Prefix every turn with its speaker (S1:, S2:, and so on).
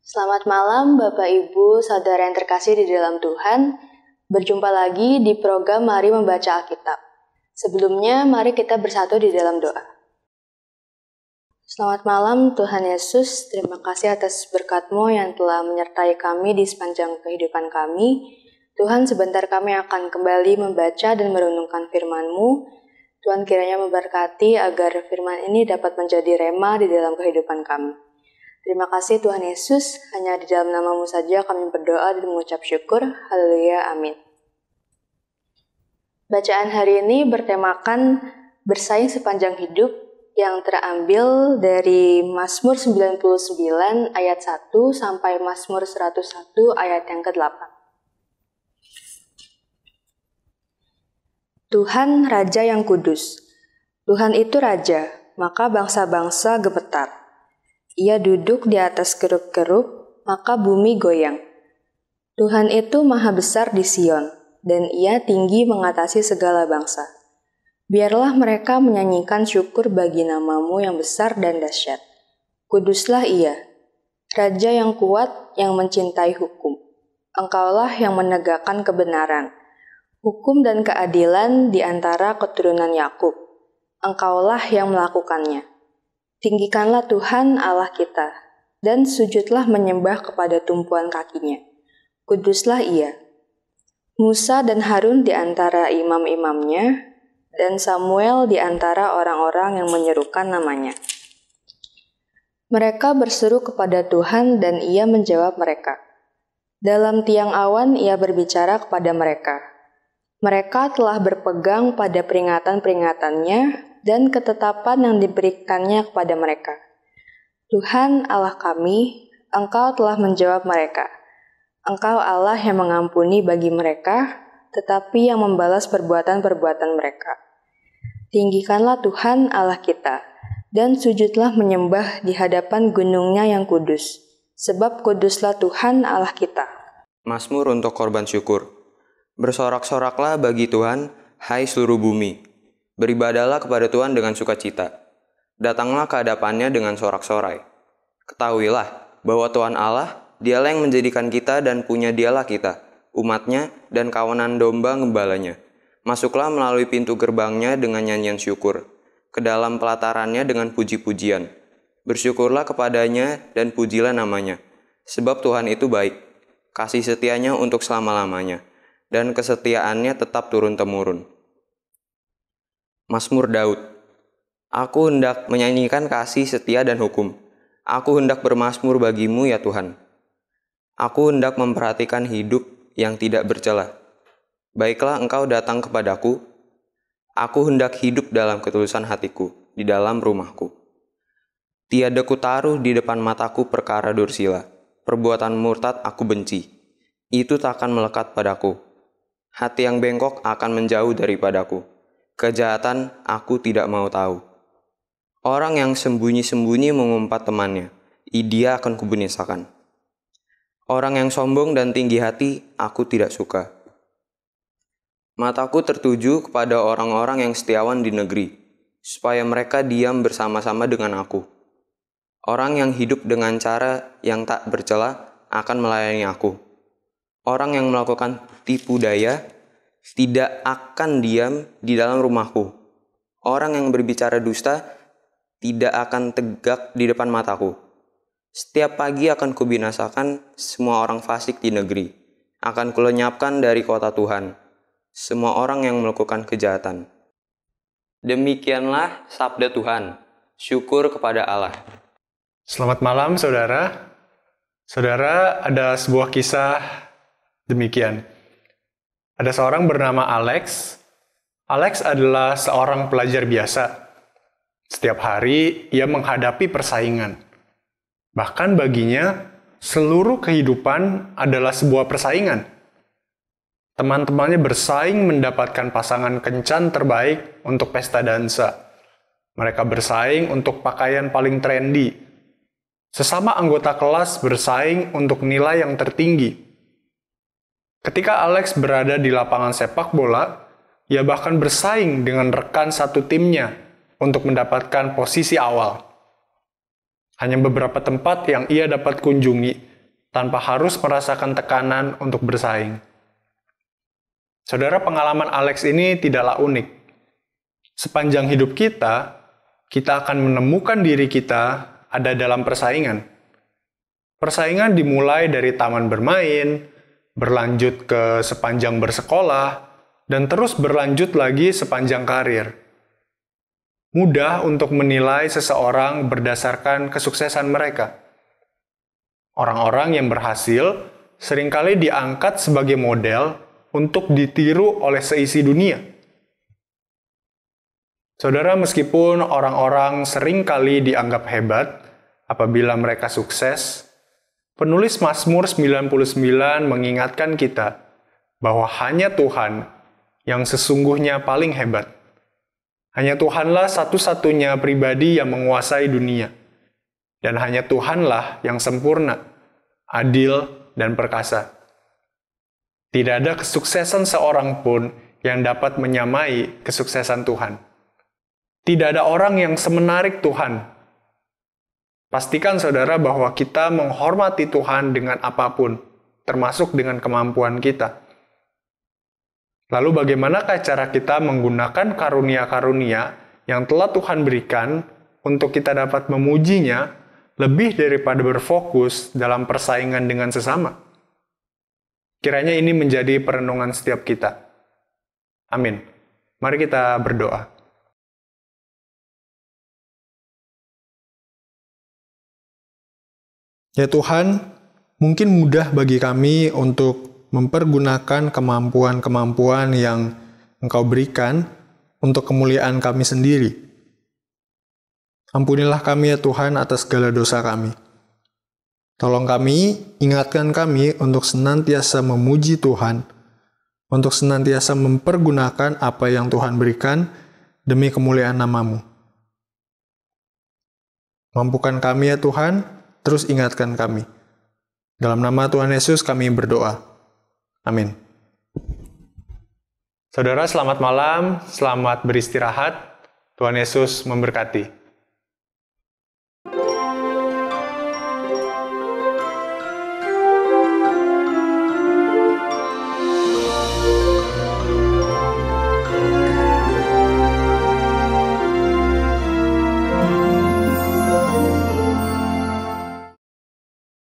S1: Selamat malam Bapak Ibu, saudara yang terkasih di dalam Tuhan. Berjumpa lagi di program Mari Membaca Alkitab. Sebelumnya, mari kita bersatu di dalam doa. Selamat malam Tuhan Yesus, terima kasih atas berkatMu yang telah menyertai kami di sepanjang kehidupan kami. Tuhan sebentar kami akan kembali membaca dan merenungkan FirmanMu. Tuhan kiranya memberkati agar firman ini dapat menjadi rema di dalam kehidupan kami. Terima kasih Tuhan Yesus, hanya di dalam namamu saja kami berdoa dan mengucap syukur. Haleluya, amin. Bacaan hari ini bertemakan bersaing sepanjang hidup yang terambil dari Mazmur 99 ayat 1 sampai Mazmur 101 ayat yang ke-8. Tuhan Raja yang kudus. Tuhan itu Raja, maka bangsa-bangsa gemetar. Ia duduk di atas keruk-keruk, maka bumi goyang. Tuhan itu maha besar di Sion, dan ia tinggi mengatasi segala bangsa. Biarlah mereka menyanyikan syukur bagi namamu yang besar dan dahsyat. Kuduslah ia, Raja yang kuat yang mencintai hukum. Engkaulah yang menegakkan kebenaran, hukum dan keadilan di antara keturunan Yakub. Engkaulah yang melakukannya. Tinggikanlah Tuhan Allah kita, dan sujudlah menyembah kepada tumpuan kakinya. Kuduslah ia. Musa dan Harun di antara imam-imamnya dan Samuel di antara orang-orang yang menyerukan namanya. Mereka berseru kepada Tuhan dan ia menjawab mereka. Dalam tiang awan ia berbicara kepada mereka. Mereka telah berpegang pada peringatan-peringatannya dan ketetapan yang diberikannya kepada mereka. Tuhan Allah kami, Engkau telah menjawab mereka. Engkau Allah yang mengampuni bagi mereka, tetapi yang membalas perbuatan-perbuatan mereka. Tinggikanlah Tuhan Allah kita, dan sujudlah menyembah di hadapan gunungnya yang kudus, sebab kuduslah Tuhan Allah kita.
S2: Masmur untuk korban syukur. Bersorak-soraklah bagi Tuhan, hai seluruh bumi. Beribadalah kepada Tuhan dengan sukacita. Datanglah ke hadapannya dengan sorak-sorai. Ketahuilah bahwa Tuhan Allah, dialah yang menjadikan kita dan punya dialah kita, umatnya dan kawanan domba ngembalanya. Masuklah melalui pintu gerbangnya dengan nyanyian syukur, ke dalam pelatarannya dengan puji-pujian. Bersyukurlah kepadanya dan pujilah namanya, sebab Tuhan itu baik, kasih setianya untuk selama-lamanya, dan kesetiaannya tetap turun-temurun. Masmur Daud Aku hendak menyanyikan kasih setia dan hukum. Aku hendak bermasmur bagimu ya Tuhan. Aku hendak memperhatikan hidup yang tidak bercelah Baiklah engkau datang kepadaku, aku hendak hidup dalam ketulusan hatiku, di dalam rumahku. Tiada ku taruh di depan mataku perkara dursila, perbuatan murtad aku benci. Itu tak akan melekat padaku. Hati yang bengkok akan menjauh daripadaku. Kejahatan aku tidak mau tahu. Orang yang sembunyi-sembunyi mengumpat temannya, dia akan kubunisakan. Orang yang sombong dan tinggi hati, aku tidak suka Mataku tertuju kepada orang-orang yang setiawan di negeri, supaya mereka diam bersama-sama dengan aku. Orang yang hidup dengan cara yang tak bercela akan melayani aku. Orang yang melakukan tipu daya tidak akan diam di dalam rumahku. Orang yang berbicara dusta tidak akan tegak di depan mataku. Setiap pagi akan kubinasakan semua orang fasik di negeri. Akan kulenyapkan dari kota Tuhan semua orang yang melakukan kejahatan. Demikianlah sabda Tuhan. Syukur kepada Allah.
S3: Selamat malam, saudara. Saudara, ada sebuah kisah demikian. Ada seorang bernama Alex. Alex adalah seorang pelajar biasa. Setiap hari, ia menghadapi persaingan. Bahkan baginya, seluruh kehidupan adalah sebuah persaingan teman-temannya bersaing mendapatkan pasangan kencan terbaik untuk pesta dansa. Mereka bersaing untuk pakaian paling trendy. Sesama anggota kelas bersaing untuk nilai yang tertinggi. Ketika Alex berada di lapangan sepak bola, ia bahkan bersaing dengan rekan satu timnya untuk mendapatkan posisi awal. Hanya beberapa tempat yang ia dapat kunjungi tanpa harus merasakan tekanan untuk bersaing. Saudara, pengalaman Alex ini tidaklah unik. Sepanjang hidup kita, kita akan menemukan diri kita ada dalam persaingan. Persaingan dimulai dari taman bermain, berlanjut ke sepanjang bersekolah, dan terus berlanjut lagi sepanjang karir. Mudah untuk menilai seseorang berdasarkan kesuksesan mereka. Orang-orang yang berhasil seringkali diangkat sebagai model untuk ditiru oleh seisi dunia. Saudara, meskipun orang-orang sering kali dianggap hebat apabila mereka sukses, penulis Mazmur 99 mengingatkan kita bahwa hanya Tuhan yang sesungguhnya paling hebat. Hanya Tuhanlah satu-satunya pribadi yang menguasai dunia. Dan hanya Tuhanlah yang sempurna, adil, dan perkasa. Tidak ada kesuksesan seorang pun yang dapat menyamai kesuksesan Tuhan. Tidak ada orang yang semenarik Tuhan. Pastikan saudara bahwa kita menghormati Tuhan dengan apapun, termasuk dengan kemampuan kita. Lalu bagaimanakah cara kita menggunakan karunia-karunia yang telah Tuhan berikan untuk kita dapat memujinya lebih daripada berfokus dalam persaingan dengan sesama? Kiranya ini menjadi perenungan setiap kita. Amin. Mari kita
S1: berdoa. Ya Tuhan, mungkin mudah bagi kami
S3: untuk mempergunakan kemampuan-kemampuan yang Engkau berikan untuk kemuliaan kami sendiri. Ampunilah kami ya Tuhan atas segala dosa kami. Tolong kami, ingatkan kami untuk senantiasa memuji Tuhan, untuk senantiasa mempergunakan apa yang Tuhan berikan demi kemuliaan namamu. Mampukan kami ya Tuhan, terus ingatkan kami. Dalam nama Tuhan Yesus kami berdoa. Amin. Saudara, selamat malam, selamat beristirahat. Tuhan Yesus memberkati.